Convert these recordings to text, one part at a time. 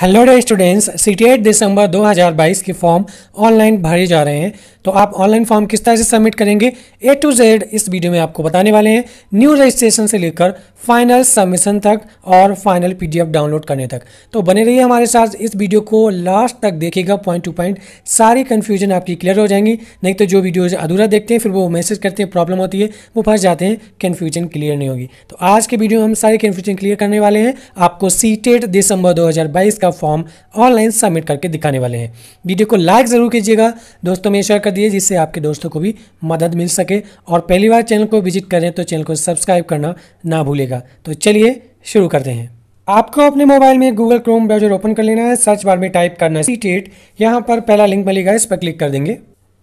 hello dear students C T दिसंबर 2022 के form online भरे जा रहे हैं तो आप ऑनलाइन फॉर्म किस तरह से सबमिट करेंगे ए टू जेड इस वीडियो में आपको बताने वाले हैं न्यू रजिस्ट्रेशन से लेकर फाइनल सबमिशन तक और फाइनल पीडीएफ डाउनलोड करने तक तो बने रहिए हमारे साथ इस वीडियो को लास्ट तक देखिएगा पॉइंट टू पॉइंट सारी कन्फ्यूजन आपकी क्लियर हो जाएंगी नहीं तो जो वीडियोज अधूरा देखते हैं फिर वो मैसेज करते हैं प्रॉब्लम होती है वो फंस जाते हैं कन्फ्यूजन क्लियर नहीं होगी तो आज के वीडियो में हम सारी कन्फ्यूजन क्लियर करने वाले हैं आपको सी दिसंबर दो का का फॉर्म ऑनलाइन सबमिट करके दिखाने वाले हैं वीडियो को लाइक ज़रूर कीजिएगा दोस्तों में शेयर कर दिए जिससे आपके दोस्तों को भी मदद मिल सके और पहली बार चैनल को विजिट करें तो चैनल को सब्सक्राइब करना ना भूलेगा तो चलिए शुरू करते हैं आपको अपने मोबाइल में गूगल क्रोम ब्राउजर ओपन कर लेना है सर्च बार में टाइप करना है सीटेट e e यहाँ पर पहला लिंक मिलेगा इस पर क्लिक कर देंगे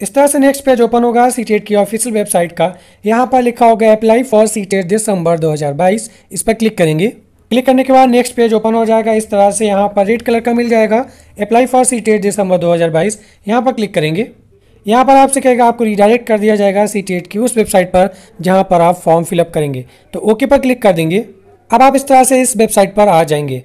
इस तरह से नेक्स्ट पेज ओपन होगा सीटेट e की ऑफिशियल वेबसाइट का यहाँ पर लिखा होगा अप्लाई फॉर सीटेट दिसंबर 2022 इस पर क्लिक करेंगे क्लिक करने के बाद नेक्स्ट पेज ओपन हो जाएगा इस तरह से यहाँ पर रेड कलर का मिल जाएगा अप्लाई फॉर सी टेट दिसंबर 2022 यहाँ पर क्लिक करेंगे यहाँ पर आपसे कहेगा आपको रिडायरेक्ट कर दिया जाएगा सी टेट की उस वेबसाइट पर जहाँ पर आप फॉर्म फिलअप करेंगे तो ओके पर क्लिक कर देंगे अब आप इस तरह से इस वेबसाइट पर आ जाएंगे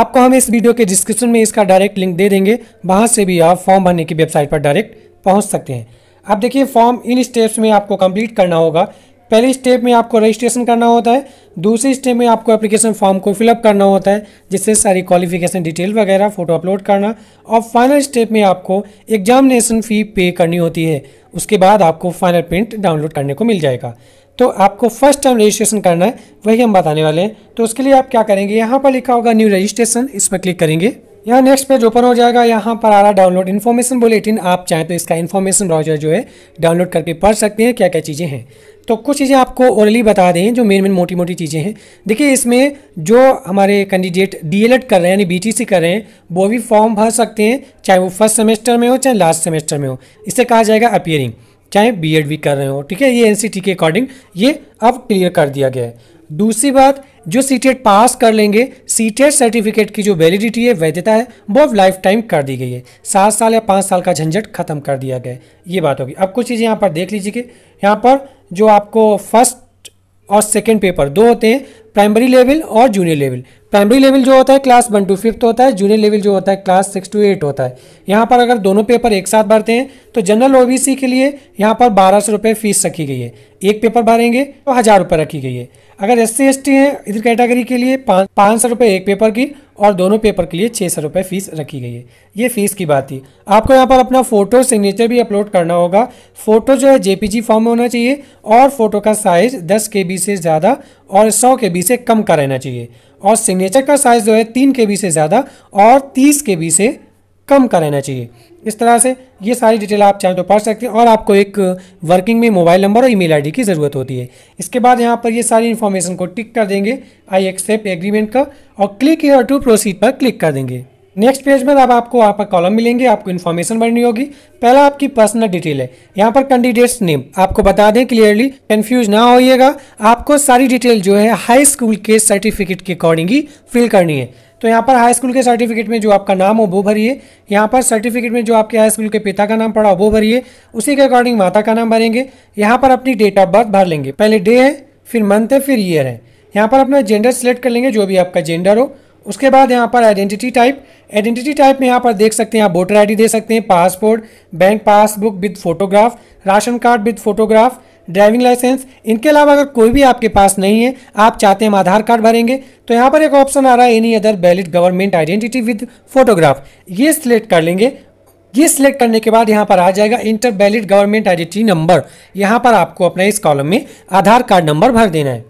आपको हम इस वीडियो के डिस्क्रिप्शन में इसका डायरेक्ट लिंक दे देंगे वहाँ से भी आप फॉर्म भरने की वेबसाइट पर डायरेक्ट पहुँच सकते हैं अब देखिए फॉर्म इन स्टेप्स में आपको कंप्लीट करना होगा पहले स्टेप में आपको रजिस्ट्रेशन करना होता है दूसरे स्टेप में आपको एप्लीकेशन फॉर्म को फिलअप करना होता है जिससे सारी क्वालिफिकेशन डिटेल वगैरह फ़ोटो अपलोड करना और फाइनल स्टेप में आपको एग्जामिनेशन फ़ी पे करनी होती है उसके बाद आपको फाइनल प्रिंट डाउनलोड करने को मिल जाएगा तो आपको फर्स्ट टाइम रजिस्ट्रेशन करना है वही हम बताने वाले हैं तो उसके लिए आप क्या करेंगे यहाँ पर लिखा होगा न्यू रजिस्ट्रेशन इस पर क्लिक करेंगे यहाँ नेक्स्ट पेज ओपन हो जाएगा यहाँ पर आ रहा डाउनलोड इन्फॉर्मेशन बुलेटिन आप चाहें तो इसका इन्फॉर्मेशन ब्राउजर जो है डाउनलोड करके पढ़ सकते हैं क्या क्या चीज़ें हैं तो कुछ चीज़ें आपको ओरली बता दें जो मेन मेन मोटी मोटी चीज़ें हैं देखिए इसमें जो हमारे कैंडिडेट डीएलएड कर रहे हैं यानी बीटीसी कर रहे हैं वो भी फॉर्म भर सकते हैं चाहे वो फर्स्ट सेमेस्टर में हो चाहे लास्ट सेमेस्टर में हो इसे कहा जाएगा अपियरिंग चाहे बी भी कर रहे हो ठीक है ये एन के अकॉर्डिंग ये अब क्लियर कर दिया गया है दूसरी बात जो सी पास कर लेंगे सी सर्टिफिकेट की जो वैलिडिटी है वैधता है वो अब लाइफ टाइम कर दी गई है सात साल या पाँच साल का झंझट खत्म कर दिया गया है ये बात होगी अब कुछ चीज़ें यहाँ पर देख लीजिए कि यहाँ पर जो आपको फर्स्ट और सेकेंड पेपर दो होते हैं प्राइमरी लेवल और जूनियर लेवल प्राइमरी लेवल जो होता है क्लास वन टू फिफ्थ होता है जूनियर लेवल जो होता है क्लास सिक्स टू एट होता है यहाँ पर अगर दोनों पेपर एक साथ भरते हैं तो जनरल ओबीसी के लिए यहाँ पर बारह सौ रुपये फीस रखी गई है एक पेपर भरेंगे तो हज़ार रुपये रखी गई है अगर एस सी एस टी है इधर कैटेगरी के लिए पाँच सौ रुपये एक पेपर की और दोनों पेपर के लिए छः सौ रुपये फीस रखी गई है ये फीस की बात थी आपको यहाँ पर अपना फ़ोटो सिग्नेचर भी अपलोड करना होगा फ़ोटो जो है जेपीजी फॉर्म में होना चाहिए और फ़ोटो का साइज़ दस के बी से ज़्यादा और सौ के बी से कम का रहना चाहिए और सिग्नेचर का साइज़ जो है तीन के से ज़्यादा और तीस के से कम का रहना चाहिए इस तरह से ये सारी डिटेल आप चाहें तो पढ़ सकते हैं और आपको एक वर्किंग में मोबाइल नंबर और ईमेल आईडी की ज़रूरत होती है इसके बाद यहाँ पर ये सारी इन्फॉर्मेशन को टिक कर देंगे आई एक्सेप्ट एग्रीमेंट का और क्लिक हेयर टू प्रोसीड पर क्लिक कर देंगे नेक्स्ट पेज में अब आपको वहाँ पर कॉलम मिलेंगे आपको इन्फॉर्मेशन भरनी होगी पहला आपकी पर्सनल डिटेल है यहाँ पर कैंडिडेट्स नेम आपको बता दें क्लियरली कंफ्यूज ना होइएगा आपको सारी डिटेल जो है हाई स्कूल के सर्टिफिकेट के अकॉर्डिंग ही फिल करनी है तो यहाँ पर हाई स्कूल के सर्टिफिकेट में जो आपका नाम हो वो भरिए यहाँ पर सर्टिफिकेट में जो आपके हाई स्कूल के पिता का नाम पड़ा वो भरिए उसी के अकॉर्डिंग माता का नाम भरेंगे यहाँ पर अपनी डेट ऑफ बर्थ भर लेंगे पहले डे है फिर मंथ है फिर ईयर है यहाँ पर अपना जेंडर सेलेक्ट कर लेंगे जो भी आपका जेंडर हो उसके बाद यहाँ पर आइडेंटिटी टाइप आइडेंटिटी टाइप में यहाँ पर देख सकते हैं आप वोटर आईडी दे सकते हैं passport bank passbook with photograph ration card with photograph driving licence इनके अलावा अगर कोई भी आपके पास नहीं है आप चाहते हैं आधार कार्ड भरेंगे तो यहाँ पर एक ऑप्शन आ रहा है any other valid government identity with photograph ये सिलेक्ट कर लेंगे ये सिलेक्ट करने के बाद यहाँ पर आ जाएगा enter valid government identity number यहाँ पर आपको अपना इस कॉलम में आधार कार्ड नंबर भर देना है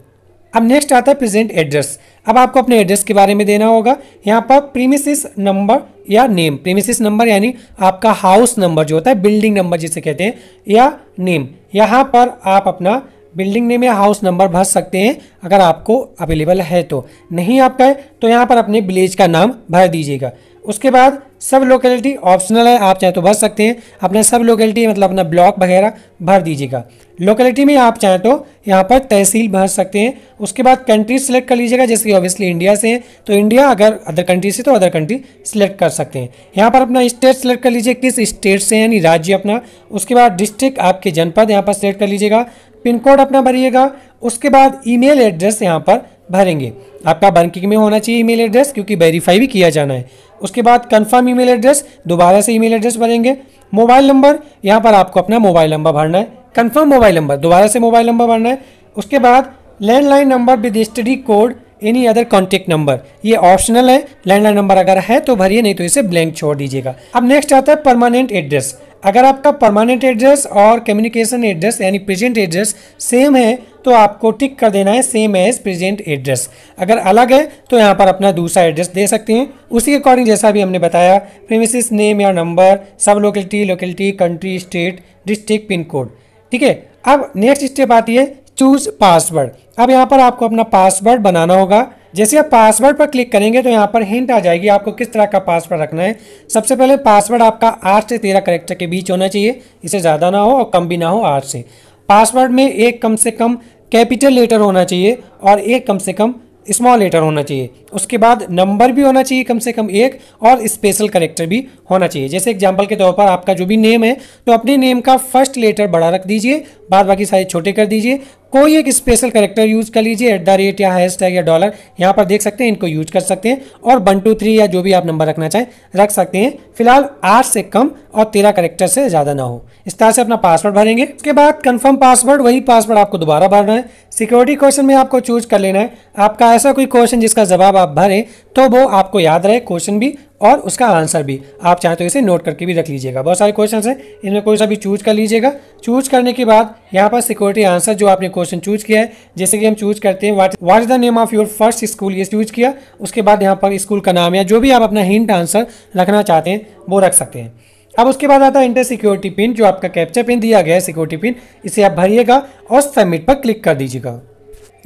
अब नेक्स्ट आता है प्रेजेंट एड्रेस अब आपको अपने एड्रेस के बारे में देना होगा यहाँ पर प्रीमिसिस नंबर या नेम प्रीमिसिस नंबर यानी आपका हाउस नंबर जो होता है बिल्डिंग नंबर जिसे कहते हैं या नेम यहाँ पर आप अपना बिल्डिंग नेम या हाउस नंबर भर सकते हैं अगर आपको अवेलेबल है तो नहीं आपका है तो यहाँ पर अपने विलेज का नाम भर दीजिएगा उसके बाद सब लोकेलिटी ऑप्शनल है आप चाहें तो भर सकते हैं अपना सब लोकेलिटी मतलब अपना ब्लॉक वगैरह भर दीजिएगा लोकेलिटी में आप चाहें तो यहाँ पर तहसील भर सकते हैं उसके बाद कंट्री सेलेक्ट कर लीजिएगा जैसे कि ऑब्वियसली इंडिया से है तो इंडिया अगर अदर कंट्री से तो अदर कंट्री सेलेक्ट कर सकते हैं यहाँ पर अपना स्टेट सेलेक्ट कर लीजिए किस स्टेट से यानी राज्य अपना उसके बाद डिस्ट्रिक्ट आपके जनपद यहाँ पर सेलेक्ट कर लीजिएगा पिन कोड अपना भरिएगा उसके बाद ईमेल एड्रेस यहाँ पर भरेंगे आपका बैंकिंग में होना चाहिए ईमेल एड्रेस क्योंकि वेरीफाई भी किया जाना है उसके बाद कन्फर्म ई एड्रेस दोबारा से ई एड्रेस भरेंगे मोबाइल नंबर यहाँ पर आपको अपना मोबाइल नंबर भरना है कन्फर्म मोबाइल नंबर दोबारा से मोबाइल नंबर भरना है उसके बाद landline number with study code any other contact number ये ऑप्शनल है लैंडलाइन नंबर अगर है तो भरिए नहीं तो इसे ब्लैंक छोड़ दीजिएगा अब नेक्स्ट आता है परमानेंट एड्रेस अगर आपका परमानेंट एड्रेस और कम्युनिकेशन एड्रेस यानी प्रेजेंट एड्रेस सेम है तो आपको टिक कर देना है सेम एज प्रेजेंट एड्रेस अगर अलग है तो यहाँ पर अपना दूसरा एड्रेस दे सकते हैं उसी के अकॉर्डिंग जैसा भी हमने बताया प्रेमिसिस नेम या नंबर सब locality locality country state district pin code ठीक है अब नेक्स्ट स्टेप आती है चूज पासवर्ड अब यहाँ पर आपको अपना पासवर्ड बनाना होगा जैसे आप पासवर्ड पर क्लिक करेंगे तो यहाँ पर हिंट आ जाएगी आपको किस तरह का पासवर्ड रखना है सबसे पहले पासवर्ड आपका आठ से तेरह करेक्टर के बीच होना चाहिए इसे ज़्यादा ना हो और कम भी ना हो आठ से पासवर्ड में एक कम से कम कैपिटल लेटर होना चाहिए और एक कम से कम स्मॉल लेटर होना चाहिए उसके बाद नंबर भी होना चाहिए कम से कम एक और स्पेशल करेक्टर भी होना चाहिए जैसे एग्जाम्पल के तौर पर आपका जो भी नेम है तो अपने नेम का फर्स्ट लेटर बड़ा रख दीजिए बाद बाकी सारे छोटे कर दीजिए कोई एक स्पेशल करेक्टर यूज कर लीजिए एट द रेट या हैश टैग या डॉलर यहाँ पर देख सकते हैं इनको यूज कर सकते हैं और वन टू थ्री या जो भी आप नंबर रखना चाहें रख सकते हैं फिलहाल आठ से कम और तेरह करेक्टर से ज़्यादा ना हो इस तरह से अपना पासवर्ड भरेंगे उसके बाद कंफर्म पासवर्ड वही पासवर्ड आपको दोबारा भरना है सिक्योरिटी क्वेश्चन में आपको चूज कर लेना है आपका ऐसा कोई क्वेश्चन जिसका जवाब आप भरें तो वो आपको याद रहे क्वेश्चन भी और उसका आंसर भी आप चाहे तो इसे नोट करके भी रख लीजिएगा बहुत सारे क्वेश्चन हैं इनमें कोई सा भी चूज कर लीजिएगा चूज करने के बाद यहाँ पर सिक्योरिटी आंसर जो आपने क्वेश्चन चूज किया है जैसे कि हम चूज करते हैं what what is the name of your first school ये चूज किया उसके बाद यहाँ पर स्कूल का नाम या जो भी आप अपना हिंट आंसर रखना चाहते हैं वो रख सकते हैं अब उसके बाद आता है इंटर सिक्योरिटी पिन जो आपका कैप्चर पिन दिया गया है सिक्योरिटी पिन इसे आप भरिएगा और सबमिट पर क्लिक कर दीजिएगा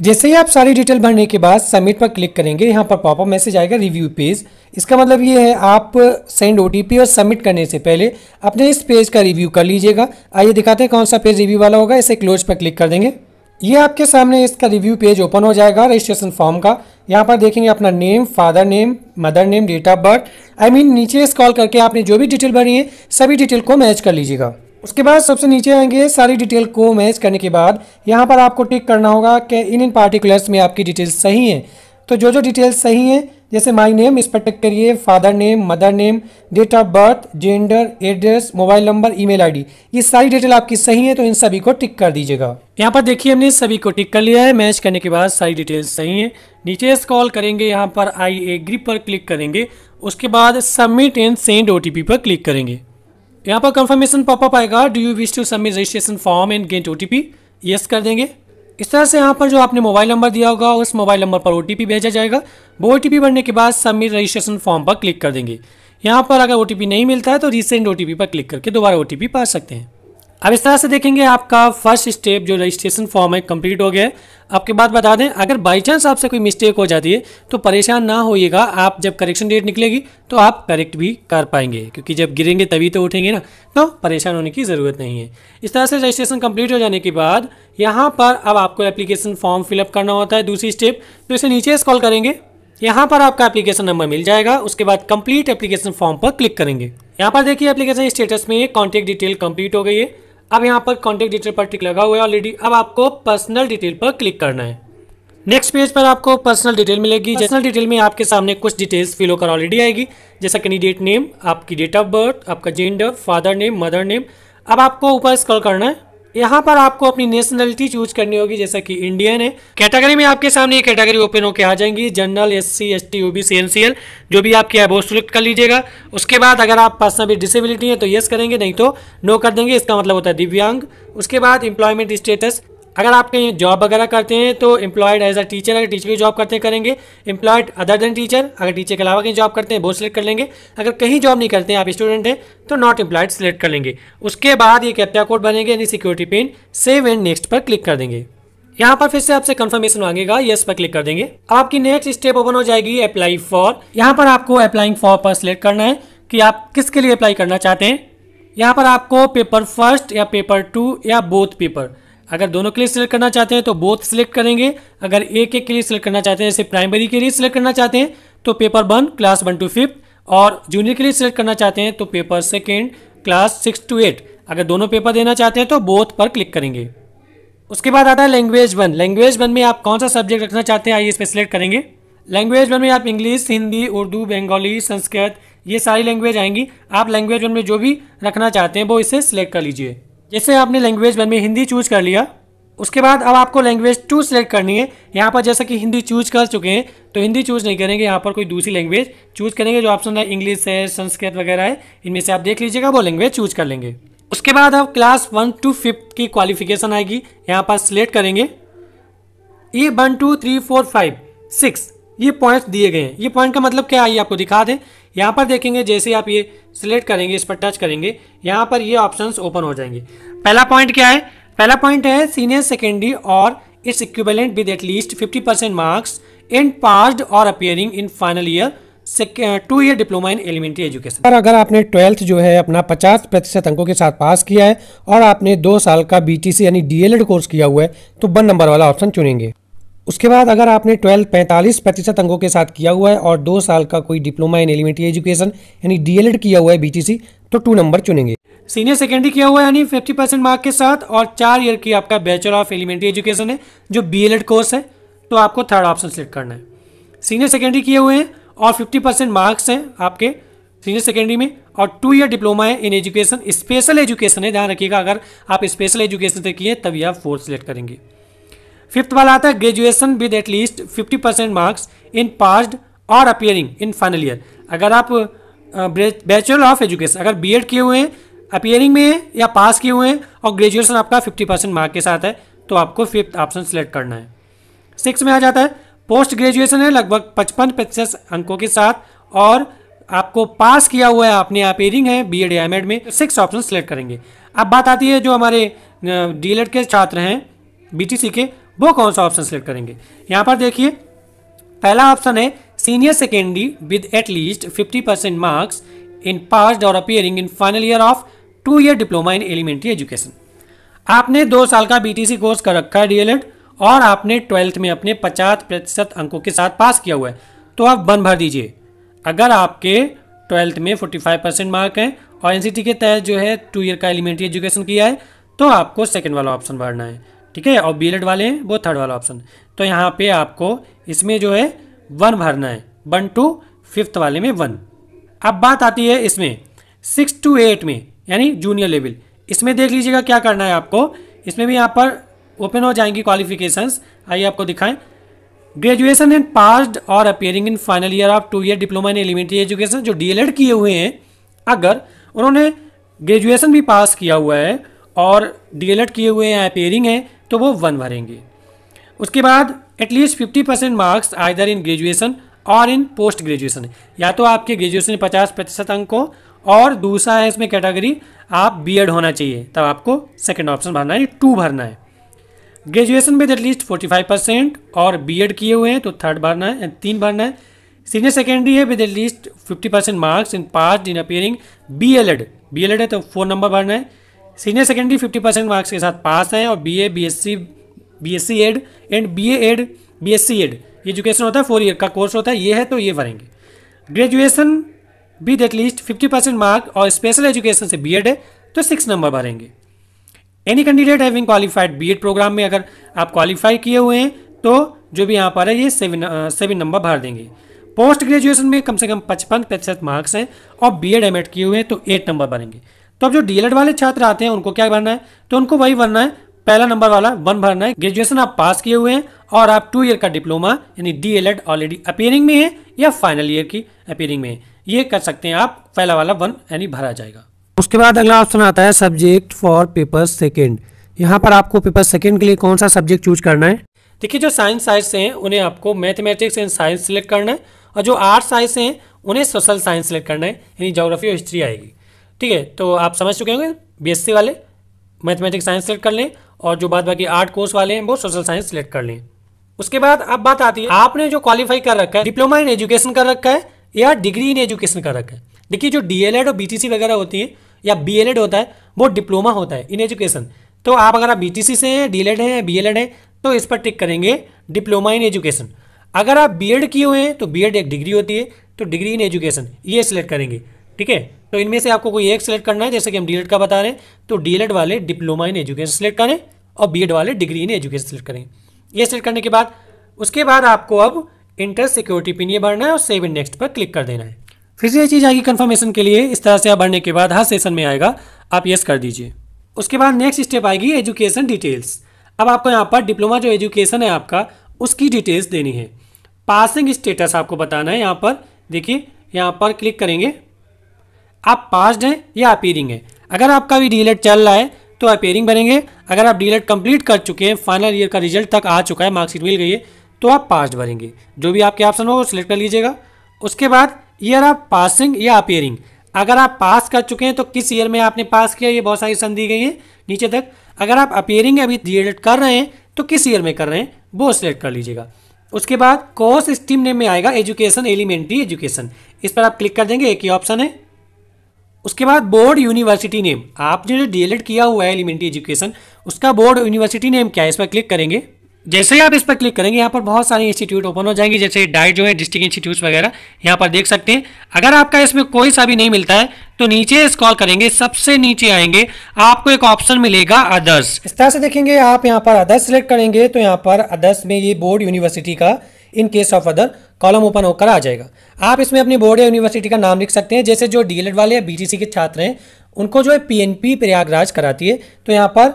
जैसे ही आप सारी डिटेल भरने के बाद सबमिट पर क्लिक करेंगे यहाँ पर पॉपअप मैसेज आएगा रिव्यू पेज इसका मतलब ये है आप सेंड ओ और सबमिट करने से पहले अपने इस पेज का रिव्यू कर लीजिएगा आइए दिखाते हैं कौन सा पेज रिव्यू वाला होगा इसे क्लोज पर क्लिक कर देंगे ये आपके सामने इसका रिव्यू पेज ओपन हो जाएगा रजिस्ट्रेशन फॉर्म का यहाँ पर देखेंगे अपना name father name mother name date of birth I mean नीचे स्कॉल करके आपने जो भी डिटेल भरी है सभी डिटेल को मैच कर लीजिएगा उसके बाद सबसे नीचे आएंगे सारी डिटेल को मैच करने के बाद यहाँ पर आपको टिक करना होगा कि इन इन पार्टिकुलर्स में आपकी डिटेल्स सही हैं तो जो जो डिटेल्स सही हैं जैसे माय नेम इस पर टिक करिए father name mother name date of birth gender address mobile number email ID ये सारी डिटेल आपकी सही है तो इन सभी को टिक कर दीजिएगा यहाँ पर देखिए हमने सभी को टिक कर लिया है मैच करने के बाद सारी डिटेल्स सही हैं नीचे कॉल करेंगे यहाँ पर आई एग्री पर क्लिक करेंगे उसके बाद सबमिट एंड सेंड ओ पर क्लिक करेंगे यहाँ पर कंफर्मेशन पॉपअप आएगा do you wish to submit registration form and get oh yes कर देंगे इस तरह से यहाँ पर जो आपने मोबाइल नंबर दिया होगा उस मोबाइल नंबर पर ओ भेजा जाएगा वो ओ भरने के बाद सबमिट रजिस्ट्रेशन फॉर्म पर क्लिक कर देंगे यहाँ पर अगर ओ नहीं मिलता है तो रिसेंट ओ पर क्लिक करके दोबारा ओ पा सकते हैं अब इस तरह से देखेंगे आपका फर्स्ट स्टेप जो रजिस्ट्रेशन फॉर्म है कंप्लीट हो गया है आपके बाद बता दें अगर बाई चांस आपसे कोई मिस्टेक हो जाती है तो परेशान ना होइएगा आप जब करेक्शन डेट निकलेगी तो आप करेक्ट भी कर पाएंगे क्योंकि जब गिरेंगे तभी तो उठेंगे ना तो परेशान होने की ज़रूरत नहीं है इस तरह से रजिस्ट्रेशन कंप्लीट हो जाने के बाद यहाँ पर अब आपको एप्लीकेशन फॉर्म फिलअप करना होता है दूसरी स्टेप तो इसे नीचे स्कॉल करेंगे यहाँ पर आपका एप्लीकेशन नंबर मिल जाएगा उसके बाद कंप्लीट एप्लीकेशन फॉर्म पर क्लिक करेंगे यहाँ पर देखिए एप्लीकेशन स्टेटस में कॉन्टैक्ट डिटेल कंप्लीट हो गई है अब यहाँ पर कॉन्टेक्ट डिटेल पर टिक लगा हुआ है ऑलरेडी अब आपको पर्सनल डिटेल पर क्लिक करना है नेक्स्ट पेज पर आपको पर्सनल डिटेल मिलेगी पर्सनल डिटेल में आपके सामने कुछ डिटेल्स फिल होकर ऑलरेडी आएगी जैसा कैंडिडेट नेम आपकी डेट ऑफ बर्थ आपका gender father name mother name अब आपको ऊपर स्क्रॉल करना है यहाँ पर आपको अपनी नेशनलिटी चूज करनी होगी जैसा कि इंडियन है कैटेगरी में आपके सामने ये कैटेगरी ओपन होकर आ जाएंगी general S C S T O B C N C L जो भी आपकी है वो सिलेक्ट कर लीजिएगा उसके बाद अगर आप पर्सनल भी डिसेबिलिटी है तो येस करेंगे नहीं तो नो कर देंगे इसका मतलब होता है दिव्यांग उसके बाद एम्प्लॉयमेंट स्टेटस अगर आप कहीं जॉब वगैरह करते हैं तो एम्प्लॉयड एज अ टीचर अगर टीचर की जॉब करते हैं करेंगे एम्प्लॉयड अदर देन टीचर अगर टीचर के अलावा कहीं जॉब करते हैं वो सिलेक्ट कर लेंगे अगर कहीं जॉब नहीं करते हैं आप स्टूडेंट हैं तो नॉट एम्प्लॉयड सिलेक्ट कर लेंगे उसके बाद ये कैप्टा कोड बनेंगे यानी security pin save and next पर क्लिक कर देंगे यहाँ पर फिर से आपसे कंफर्मेशन मांगेगा यस पर क्लिक कर देंगे आपकी नेक्स्ट स्टेप ओपन हो जाएगी अप्लाई फॉर यहाँ पर आपको अप्लाइंग फॉर पर सिलेक्ट करना है कि आप किसके लिए अप्लाई करना चाहते हैं यहाँ पर आपको पेपर फर्स्ट या पेपर टू या बोथ पेपर अगर दोनों के लिए सिलेक्ट करना चाहते हैं तो बोथ सिलेक्ट करेंगे अगर एक एक के लिए सिलेक्ट करना चाहते हैं जैसे प्राइमरी के लिए सिलेक्ट करना चाहते हैं तो paper one class one to fifth और जूनियर के लिए सिलेक्ट करना चाहते हैं तो paper second class six to eight अगर दोनों पेपर देना चाहते हैं तो बोथ पर क्लिक करेंगे उसके बाद आता है लैंग्वेज वन लैंग्वेज वन में आप कौन सा सब्जेक्ट रखना चाहते हैं आइए इस पर सिलेक्ट करेंगे लैंग्वेज वन में आप इंग्लिश हिंदी उर्दू बंगाली संस्कृत ये सारी लैंग्वेज आएंगी आप लैंग्वेज वन में जो भी रखना चाहते हैं वो इसे सिलेक्ट कर लीजिए जैसे आपने लैंग्वेज वन में हिंदी चूज कर लिया उसके बाद अब आपको लैंग्वेज टू सेलेक्ट करनी है यहाँ पर जैसा कि हिंदी चूज कर चुके हैं तो हिंदी चूज नहीं करेंगे यहाँ पर कोई दूसरी लैंग्वेज चूज करेंगे जो ऑप्शन है इंग्लिश है संस्कृत वगैरह है इनमें से आप देख लीजिएगा वो लैंग्वेज चूज कर लेंगे उसके बाद अब क्लास वन टू फिफ्थ की क्वालिफिकेशन आएगी यहाँ पर सिलेक्ट करेंगे ये one two three four five six ये पॉइंट्स दिए गए हैं ये पॉइंट का मतलब क्या है आपको दिखा दें यहाँ पर देखेंगे जैसे आप ये सिलेक्ट करेंगे इस पर टच करेंगे यहाँ पर ये ऑप्शंस ओपन हो जाएंगे पहला पॉइंट क्या है पहला पॉइंट है सीनियर सेकेंडरी और its equivalent with at least fifty percent marks in passed और appearing in final year two year diploma in elementary education और अगर आपने ट्वेल्थ जो है अपना 50 प्रतिशत अंकों के साथ पास किया है और आपने दो साल का बी यानी डी कोर्स किया हुआ है तो वन नंबर वाला ऑप्शन चुनेंगे उसके बाद अगर आपने ट्वेल्थ पैंतालीस प्रतिशत अंकों के साथ किया हुआ है और दो साल का कोई डिप्लोमा इन एलिमेंट्री एजुकेशन यानी डीएलएड किया हुआ है बीटीसी तो टू नंबर चुनेंगे सीनियर सेकेंडरी किया हुआ है यानी फिफ्टी परसेंट मार्क के साथ और चार ईयर की आपका बैचलर ऑफ एलिमेंट्री एजुकेशन है जो बी कोर्स है तो आपको थर्ड ऑप्शन सेलेक्ट करना है सीनियर सेकेंडरी किए हुए हैं और फिफ्टी परसेंट मार्क्स हैं आपके सीनियर सेकेंडरी में और टू ईयर डिप्लोमा है इन एजुकेशन स्पेशल एजुकेशन है ध्यान रखिएगा अगर आप स्पेशल एजुकेशन से किए तभी आप फोर्थ सेलेक्ट करेंगे फिफ्थ वाला आता है graduation with at least fifty percent marks in passed और अपियरिंग इन फाइनल ईयर अगर आप बैचलर ऑफ एजुकेशन अगर बी किए हुए हैं अपियरिंग में है या पास किए हुए हैं और ग्रेजुएशन आपका फिफ्टी परसेंट मार्क के साथ है तो आपको फिफ्थ ऑप्शन सेलेक्ट करना है सिक्स में आ जाता है पोस्ट ग्रेजुएशन है लगभग पचपन प्रतिशत अंकों के साथ और आपको पास किया हुआ है आपने अपियरिंग है बी एड या एम एड में सिक्स ऑप्शन सेलेक्ट करेंगे अब बात आती है जो हमारे डी के छात्र हैं बी के वो कौन सा ऑप्शन सेलेक्ट करेंगे यहाँ पर देखिए पहला ऑप्शन है senior secondary with at least fifty percent marks in passed और appearing in final year of two year diploma in elementary education आपने दो साल का बीटीसी कोर्स कर रखा है डीएलएड और आपने ट्वेल्थ में अपने पचास प्रतिशत अंकों के साथ पास किया हुआ है तो आप बन भर दीजिए अगर आपके ट्वेल्थ में फाइव परसेंट मार्क हैं और एन के तहत जो है टू ईयर का एलिमेंट्री एजुकेशन किया है तो आपको सेकेंड वाला ऑप्शन भरना है ठीक है और बी e वाले हैं वो थर्ड वाला ऑप्शन तो यहाँ पे आपको इसमें जो है वन भरना है वन टू फिफ्थ वाले में वन अब बात आती है इसमें सिक्स टू एट में यानी जूनियर लेवल इसमें देख लीजिएगा क्या करना है आपको इसमें भी यहाँ पर ओपन हो जाएंगी क्वालिफिकेशन आइए आपको दिखाएं ग्रेजुएशन एंड पास्ड और appearing in final year of two year diploma in elementary education जो डी e किए हुए हैं अगर उन्होंने ग्रेजुएशन भी पास किया हुआ है और डी e किए हुए हैं अपेयरिंग है तो वो वन भरेंगे उसके बाद at least fifty percent marks either in graduation और इन पोस्ट ग्रेजुएशन या तो आपके ग्रेजुएशन में पचास प्रतिशत अंक हो और दूसरा है इसमें कैटेगरी आप बी होना चाहिए तब आपको सेकेंड ऑप्शन भरना है टू भरना है graduation with at least forty five percent और बी एड किए हुए हैं तो थर्ड भरना है तीन भरना है सीनियर सेकेंडरी है with at least fifty percent marks in pass in appearing B El Ed B El Ed है तो फोर नंबर भरना है सीनियर सेकेंडरी 50 परसेंट मार्क्स के साथ पास हैं और B A B S C B S C Ed and B Ed B S C Ed education होता है फोर ईयर का कोर्स होता है ये है तो ये भरेंगे graduation with at least fifty percent mark और स्पेशल एजुकेशन से बी एड है तो सिक्स नंबर भरेंगे any candidate having qualified B Ed program में अगर आप क्वालिफाई किए हुए हैं तो जो भी यहाँ पर है ये सेवन सेवन नंबर भर देंगे पोस्ट ग्रेजुएशन में कम से कम पचपन प्रतिशत मार्क्स हैं और बी एड एम एड किए हुए हैं तो एट नंबर भरेंगे तो अब जो डीएलएड वाले छात्र आते हैं उनको क्या भरना है तो उनको वही भरना है पहला नंबर वाला वन भरना है ग्रेजुएशन आप पास किए हुए हैं और आप टू ईयर का डिप्लोमा यानी डीएलएड ऑलरेडी अपेयरिंग में है या फाइनल ईयर की अपेयरिंग में है ये कर सकते हैं आप पहला वाला वन यानी भरा जाएगा उसके बाद अगला ऑप्शन आता है सब्जेक्ट फॉर पेपर सेकेंड यहाँ पर आपको पेपर सेकेंड के लिए कौन सा सब्जेक्ट चूज करना है देखिए जो साइंस साइंस से हैं उन्हें आपको मैथमेटिक्स एंड साइंस सेलेक्ट करना है और जो आर्ट साइंस हैं उन्हें सोशल साइंस सेलेक्ट करना है यानी जोग्राफी और हिस्ट्री आएगी ठीक है तो आप समझ चुके होंगे बीएससी वाले मैथमेटिक्स साइंस सेलेक्ट कर लें और जो बात बाकी आर्ट कोर्स वाले हैं वो सोशल साइंस सेलेक्ट कर लें उसके बाद अब बात आती है आपने जो क्वालिफाई कर रखा है डिप्लोमा इन एजुकेशन कर रखा है या डिग्री इन एजुकेशन कर रखा है देखिए जो डीएलएड और बीटीसी वगैरह होती है या बीएलएड होता है वो डिप्लोमा होता है इन एजुकेशन तो आप अगर आप बीटीसी से हैं डीएलएड हैं बी बीएलएड हैं तो इस पर टिक करेंगे डिप्लोमा इन एजुकेशन अगर आप बी किए हुए हैं तो बी एक डिग्री होती है तो डिग्री इन एजुकेशन ये सिलेक्ट करेंगे ठीक है तो इनमें से आपको कोई एक सिलेक्ट करना है जैसे कि हम डीएलएड e का बता रहे हैं तो डीएलएड e वाले डिप्लोमा इन एजुकेशन सिलेक्ट करें और बीएड वाले डिग्री इन एजुकेशन सिलेक्ट करें ये सिलेक्ट करने के बाद उसके बाद आपको अब इंटर सिक्योरिटी पिन ये भरना है और सेव इन नेक्स्ट पर क्लिक कर देना है फिर से ये चीज़ आएगी कन्फर्मेशन के लिए इस तरह से आप भरने के बाद हर सेशन में आएगा आप येस कर दीजिए उसके बाद नेक्स्ट स्टेप आएगी एजुकेशन डिटेल्स अब आपको यहाँ पर डिप्लोमा जो एजुकेशन है आपका उसकी डिटेल्स देनी है पासिंग स्टेटस आपको बताना है यहाँ पर देखिए यहाँ पर क्लिक करेंगे आप पास्ट हैं या अपेयरिंग है अगर आपका भी डीलेट चल रहा है तो अपेयरिंग बनेंगे अगर आप डीलेट कंप्लीट कर चुके हैं फाइनल ईयर का रिजल्ट तक आ चुका है मार्कशीट मिल गई है तो आप पास्ट भरेंगे जो भी आपके ऑप्शन हो वो सिलेक्ट कर लीजिएगा उसके बाद ईयर आप पासिंग या अपेयरिंग अगर आप पास कर चुके हैं तो किस ईयर में आपने पास किया ये बहुत सारी सन गई है नीचे तक अगर आप अपेयरिंग अभी डीएलएड कर रहे हैं तो किस ईयर में कर रहे हैं वो सिलेक्ट कर लीजिएगा उसके बाद कोर्स स्टीम नेम में आएगा एजुकेशन एलिमेंट्री एजुकेशन इस पर आप क्लिक कर देंगे एक ही ऑप्शन है उसके बाद बोर्ड यूनिवर्सिटी नेम आपने जो डीएलएड किया हुआ है एलिमेंट्री एजुकेशन उसका बोर्ड यूनिवर्सिटी नेम क्या है इस पर क्लिक करेंगे जैसे ही आप इस पर क्लिक करेंगे यहाँ पर बहुत सारे इंस्टीट्यूट ओपन हो जाएंगे जैसे डाइट जो है डिस्ट्रिक्ट इंस्टीट्यूट वगैरह यहाँ पर देख सकते हैं अगर आपका इसमें कोई सा भी नहीं मिलता है तो नीचे स्कॉल करेंगे सबसे नीचे आएंगे आपको एक ऑप्शन मिलेगा अदर्स इस तरह से देखेंगे आप यहाँ पर अदर्स सेलेक्ट करेंगे तो यहाँ पर अदर्स में ये बोर्ड यूनिवर्सिटी का in case of other column open होकर आ जाएगा आप इसमें अपनी बोर्ड या यूनिवर्सिटी का नाम लिख सकते हैं जैसे जो डीएलएड वाले या बी के छात्र हैं उनको जो है पी प्रयागराज कराती है तो यहाँ पर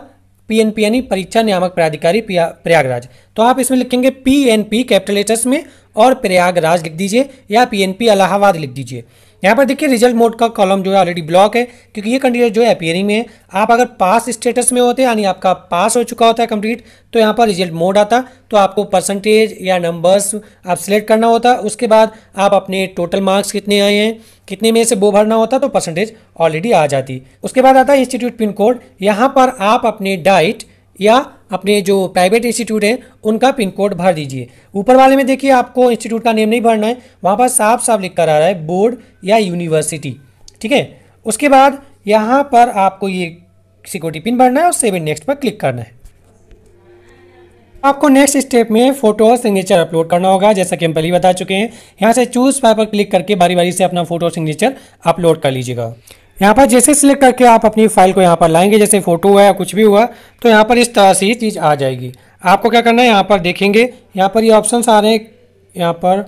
पी यानी परीक्षा नियामक प्राधिकारी प्रयागराज तो आप इसमें लिखेंगे एन कैपिटल लेटर्स में और प्रयागराज लिख दीजिए या पी इलाहाबाद लिख दीजिए यहाँ पर देखिए रिजल्ट मोड का कॉलम जो है ऑलरेडी ब्लॉक है क्योंकि ये कैंडिडेट जो है अपियरिंग में है आप अगर पास स्टेटस में होते यानी आपका पास हो चुका होता है कंप्लीट तो यहाँ पर रिजल्ट मोड आता तो आपको परसेंटेज या नंबर्स आप सिलेक्ट करना होता उसके बाद आप अपने टोटल मार्क्स कितने आए हैं कितने में से वो भरना होता तो परसेंटेज ऑलरेडी आ जाती उसके बाद आता है इंस्टीट्यूट पिन कोड यहाँ पर आप अपने डाइट या अपने जो प्राइवेट इंस्टीट्यूट है उनका पिन कोड भर दीजिए ऊपर वाले में देखिए आपको इंस्टीट्यूट का नेम नहीं भरना है वहाँ पर साफ साफ लिख कर आ रहा है बोर्ड या यूनिवर्सिटी ठीक है उसके बाद यहाँ पर आपको ये सिक्योरिटी पिन भरना है और सेवन नेक्स्ट पर क्लिक करना है आपको नेक्स्ट स्टेप में फोटो और सिग्नेचर अपलोड करना होगा जैसा कि हम पहले बता चुके हैं यहाँ से चूज पर क्लिक करके बारी बारी से अपना फोटो और सिग्नेचर अपलोड कर लीजिएगा यहाँ पर जैसे सिलेक्ट करके आप अपनी फाइल को यहाँ पर लाएंगे जैसे फोटो हुआ या कुछ भी हुआ तो यहाँ पर इस तरह से चीज़ आ जाएगी आपको क्या करना है यहाँ पर देखेंगे यहाँ पर ये यह ऑप्शंस आ रहे हैं यहाँ पर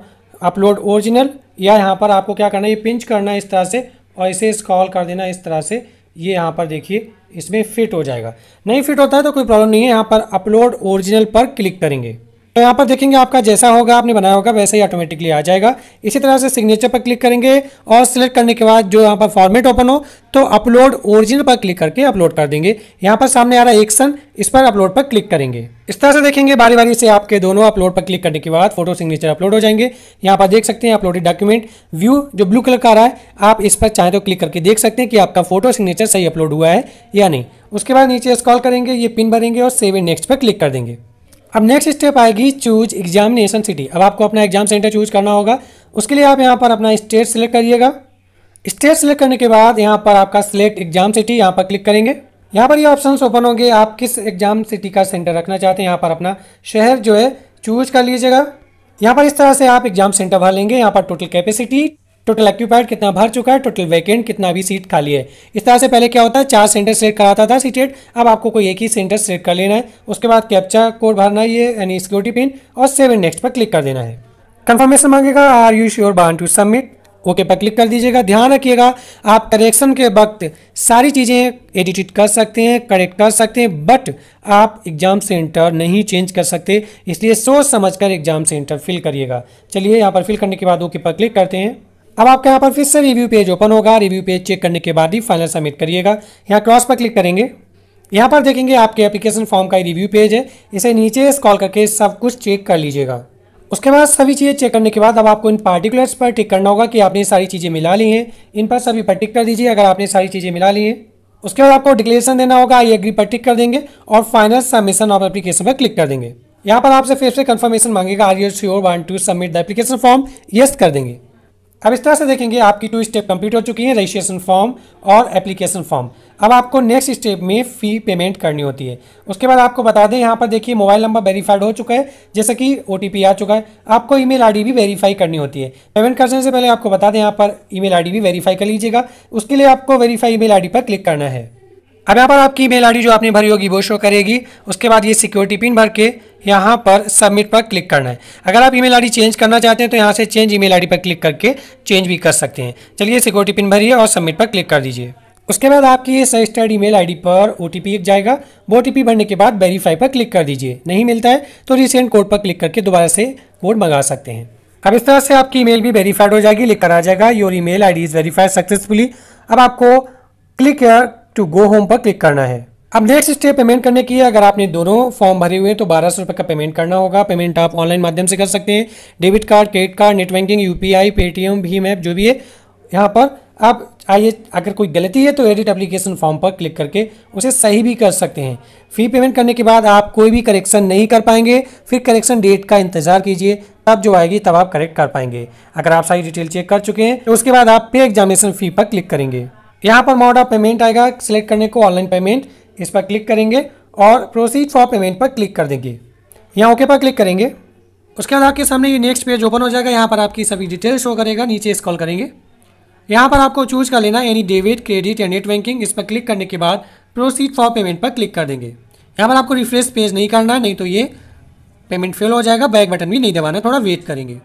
अपलोड ओरिजिनल या यहाँ पर आपको क्या करना है ये पिंच करना है इस तरह से और इसे स्क्रॉल कर देना इस तरह से ये यहाँ पर देखिए इसमें फिट हो जाएगा नहीं फिट होता है तो कोई प्रॉब्लम नहीं है यहाँ पर अपलोड ओरिजिनल पर क्लिक करेंगे तो यहाँ पर देखेंगे आपका जैसा होगा आपने बनाया होगा वैसा ही ऑटोमेटिकली आ जाएगा इसी तरह से सिग्नेचर पर क्लिक करेंगे और सिलेक्ट करने के बाद जो यहाँ पर फॉर्मेट ओपन हो तो अपलोड ओरिजिनल पर क्लिक करके अपलोड कर देंगे यहाँ पर सामने आ रहा है एक्शन इस पर अपलोड पर क्लिक करेंगे इस तरह से देखेंगे बारी बारी से आपके दोनों अपलोड पर क्लिक करने के बाद फोटो सिग्नेचर अपलोड हो जाएंगे यहाँ पर देख सकते हैं अपलोडेड डॉक्यूमेंट व्यू जो ब्लू कलर का आ रहा है आप इस पर चाहे तो क्लिक करके देख सकते हैं कि आपका फोटो सिग्नेचर सही अपलोड हुआ है या नहीं उसके बाद नीचे स्कॉल करेंगे ये पिन भरेंगे और सेव एंड नेक्स्ट पर क्लिक कर देंगे अब नेक्स्ट स्टेप आएगी चूज एग्जामिनेशन सिटी अब आपको अपना एग्जाम सेंटर चूज करना होगा उसके लिए आप यहाँ पर अपना स्टेट सेलेक्ट करिएगा स्टेट सेलेक्ट करने के बाद यहाँ पर आपका सिलेक्ट एग्जाम सिटी यहाँ पर क्लिक करेंगे यहाँ पर ये यह ऑप्शंस ओपन होंगे आप किस एग्जाम सिटी का सेंटर रखना चाहते हैं यहाँ पर अपना शहर जो है चूज कर लीजिएगा यहाँ पर इस तरह से आप एग्जाम सेंटर भर लेंगे यहाँ पर टोटल कैपेसिटी टोटल एक्यूपाइड कितना भर चुका है टोटल वैकेंट कितना भी सीट खाली है इस तरह से पहले क्या होता है चार सेंटर सेलेक्ट कराता था सीटेड अब आपको कोई एक ही सेंटर सेलेक्ट कर लेना है उसके बाद कैप्चा कोड भरना है ये यानी सिक्योरिटी पिन और सेवन नेक्स्ट पर क्लिक कर देना है कन्फर्मेशन मांगेगा आर यू श्योर बान टू सबमिट ओके पर क्लिक कर दीजिएगा ध्यान रखिएगा आप करेक्शन के वक्त सारी चीज़ें एडिटिट कर सकते हैं करेक्ट कर सकते हैं बट आप एग्ज़ाम सेंटर नहीं चेंज कर सकते इसलिए सोच समझकर एग्ज़ाम सेंटर फिल करिएगा चलिए यहाँ पर फिल करने के बाद ओके पर क्लिक करते हैं अब आपके यहाँ पर फिर से रिव्यू पेज ओपन होगा रिव्यू पेज चेक करने के बाद ही फाइनल सबमिट करिएगा यहाँ क्रॉस पर क्लिक करेंगे यहाँ पर देखेंगे आपके एप्लीकेशन फॉर्म का रिव्यू पेज है इसे नीचे स्कॉल करके सब कुछ चेक कर लीजिएगा उसके बाद सभी चीज़ें चेक करने के बाद अब आपको इन पार्टिकुलर्स पर टिक करना होगा कि आपने सारी चीज़ें मिला ली हैं इन पर सभी पर टिक कर दीजिए अगर आपने सारी चीज़ें मिला ली हैं उसके बाद आपको डिक्लेरेशन देना होगा आई एग्री पर टिक कर देंगे और फाइनल सबमिशन ऑफ एप्लीकेशन पर क्लिक कर देंगे यहाँ पर आपसे फिर से कन्फर्मेशन मांगेगा are you sure want to submit the application form yes कर देंगे अब इस तरह से देखेंगे आपकी टू स्टेप कंप्लीट हो चुकी है रजिस्ट्रेशन फॉर्म और एप्लीकेशन फॉर्म अब आपको नेक्स्ट स्टेप में फ़ी पेमेंट करनी होती है उसके बाद आपको बता दें यहाँ पर देखिए मोबाइल नंबर वेरीफाइड हो चुका है जैसे कि ओ आ चुका है आपको ईमेल आईडी भी वेरीफाई करनी होती है पेमेंट करने से पहले आपको बता दें यहाँ पर ईमेल आईडी भी वेरीफाई कर लीजिएगा उसके लिए आपको वेरीफाई ईमेल आईडी पर क्लिक करना है अब यहाँ पर आपकी ईमेल आईडी जो आपने भरी होगी वो शो करेगी उसके बाद ये सिक्योरिटी पिन भर के यहाँ पर सबमिट पर क्लिक करना है अगर आप ईमेल आईडी चेंज करना चाहते हैं तो यहाँ से चेंज ईमेल आईडी पर क्लिक करके चेंज भी कर सकते हैं चलिए सिक्योरिटी पिन भरिए और सबमिट पर क्लिक कर दीजिए उसके बाद आपकी इस रजिस्टर्ड ईमेल आईडी पर ओ एक जाएगा वो ओ भरने के बाद वेरीफाई पर क्लिक कर दीजिए नहीं मिलता है तो रिसेंट कोड पर क्लिक करके दोबारा से कोड मंगा सकते हैं अब इस तरह से आपकी ईमेल भी वेरीफाइड हो जाएगी लिखकर आ जाएगा your email ID is verified successfully अब आपको क्लिक टू गो होम पर क्लिक करना है अब नेक्स्ट स्टेप पेमेंट करने की है अगर आपने दोनों फॉर्म भरे हुए हैं तो बारह सौ रुपये का पेमेंट करना होगा पेमेंट आप ऑनलाइन माध्यम से कर सकते हैं debit card credit card net banking U Paytm भीम ऐप जो भी है यहाँ पर आप आइए अगर कोई गलती है तो एडिट एप्लीकेशन फॉर्म पर क्लिक करके उसे सही भी कर सकते हैं फी पेमेंट करने के बाद आप कोई भी करेक्शन नहीं कर पाएंगे फिर करेक्शन डेट का इंतजार कीजिए तब जो आएगी तब आप करेक्ट कर पाएंगे अगर आप सारी डिटेल चेक कर चुके हैं तो उसके बाद आप पे एग्जामिनेशन फ़ी पर क्लिक करेंगे यहाँ पर मोड ऑफ पेमेंट आएगा सिलेक्ट करने को ऑनलाइन पेमेंट इस पर क्लिक करेंगे और प्रोसीड फॉर पेमेंट पर क्लिक कर देंगे यहाँ ओके पर क्लिक करेंगे उसके बाद आपके सामने ये नेक्स्ट पेज ओपन हो जाएगा यहाँ पर आपकी सभी डिटेल शो करेगा नीचे कॉल करेंगे यहाँ पर आपको चूज कर लेना यानी डेबिट क्रेडिट या नेट बैंकिंग इस पर क्लिक करने के बाद प्रोसीड फॉर पेमेंट पर क्लिक कर देंगे यहाँ पर आपको रिफ्रेश पेज नहीं करना नहीं तो ये पेमेंट फेल हो जाएगा बैक बटन भी नहीं दबाना थोड़ा वेट करेंगे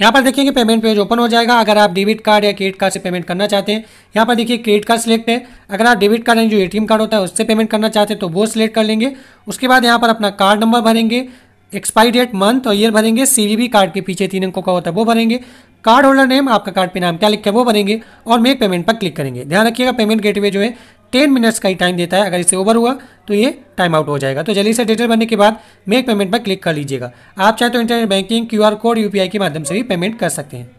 यहाँ पर देखिए पेमेंट पेज ओपन हो जाएगा अगर आप डेबिट कार्ड या क्रेडिट कार्ड से पेमेंट करना चाहते हैं यहाँ पर देखिए क्रेडिट कार्ड सेलेक्ट है अगर आप डेबिट कार्ड यानी जो एटीएम कार्ड होता है उससे पेमेंट करना चाहते हैं तो वो सिलेक्ट कर लेंगे उसके बाद यहाँ पर अपना कार्ड नंबर भरेंगे एक्सपायरी डेट मंथ और ईयर भरेंगे सी कार्ड के पीछे तीन अंकों का होता है वो भरेंगे कार्ड होल्डर नेम आपका कार्ड पे नाम क्या लिखा है वो भरेंगे और मेक पेमेंट पर क्लिक करेंगे ध्यान रखिएगा पेमेंट गेटवे जो है टेन मिनट्स का ही टाइम देता है अगर इससे ओवर हुआ तो ये टाइम आउट हो जाएगा तो जल्दी से डिटेल बनने के बाद मेक पेमेंट पर क्लिक कर लीजिएगा आप चाहे तो internet banking Q code U के माध्यम से भी पेमेंट कर सकते हैं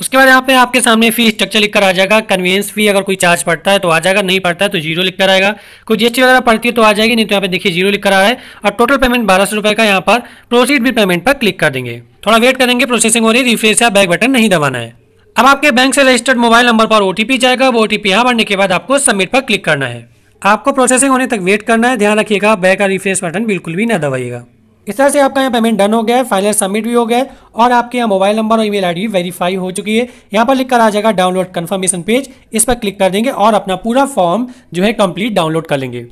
उसके बाद यहाँ पे आपके सामने फी स्ट्रक्चर लिखकर आ जाएगा कन्वीनियंस फी अगर कोई चार्ज पड़ता है तो आ जाएगा नहीं पड़ता है तो जीरो लिखकर आएगा कोई टी वगैरह पड़ती है तो आ जाएगी नहीं तो यहाँ पे देखिए जीरो लिखकर आ रहा है और टोटल पेमेंट बारह सौ रुपये का यहाँ पर प्रोसीड भी पेमेंट पर क्लिक कर देंगे थोड़ा वेट करेंगे प्रोसेसिंग हो रही है रिफ्रेश या बैक बटन नहीं दबाना है अब आपके बैंक से रजिस्टर्ड मोबाइल नंबर पर ओटीपी जाएगा वो ओटीपी यहाँ भरने के बाद आपको सबमिट पर क्लिक करना है आपको प्रोसेसिंग होने तक वेट करना है ध्यान रखिएगा बैक का रिफ्रेश बटन बिल्कुल भी ना दबाइएगा इस तरह से आपका यहाँ पेमेंट डन हो गया है फाइनल सबमिट भी हो गया है और आपके यहाँ मोबाइल नंबर और ईमेल आईडी वेरीफाई हो चुकी है यहाँ पर लिखकर आ जाएगा डाउनलोड कन्फर्मेशन पेज इस पर क्लिक कर देंगे और अपना पूरा फॉर्म जो है कंप्लीट डाउनलोड कर लेंगे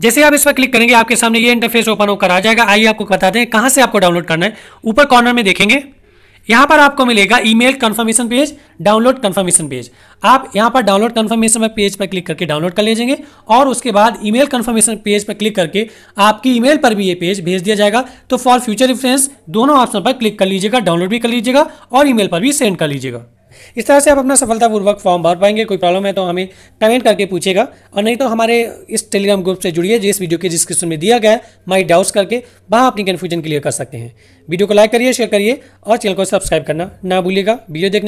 जैसे आप इस पर क्लिक करेंगे आपके सामने ये इंटरफेस ओपन होकर आ जाएगा आइए आपको बता दें कहाँ से आपको डाउनलोड करना है ऊपर कॉर्नर में देखेंगे यहाँ पर आपको मिलेगा email confirmation page download confirmation page आप यहाँ पर डाउनलोड कंफर्मेशन पेज पर क्लिक करके डाउनलोड कर लीजिएंगे और उसके बाद ईमेल कंफर्मेशन पेज पर क्लिक करके आपकी ईमेल पर भी ये पेज भेज दिया जाएगा तो फॉर फ्यूचर रिफरेंस दोनों ऑप्शन पर क्लिक कर लीजिएगा डाउनलोड भी कर लीजिएगा और ईमेल पर भी सेंड कर लीजिएगा इस तरह से आप अपना सफलतापूर्वक फॉर्म भर पाएंगे कोई प्रॉब्लम है तो हमें कमेंट करके पूछेगा और नहीं तो हमारे इस टेलीग्राम ग्रुप से जुड़िए जिस वीडियो के डिस्क्रिप्शन में दिया गया है माई डाउट्स करके वहाँ अपनी कन्फ्यूजन क्लियर कर सकते हैं वीडियो को लाइक करिए शेयर करिए और चैनल को सब्सक्राइब करना ना भूलिएगा वीडियो देखने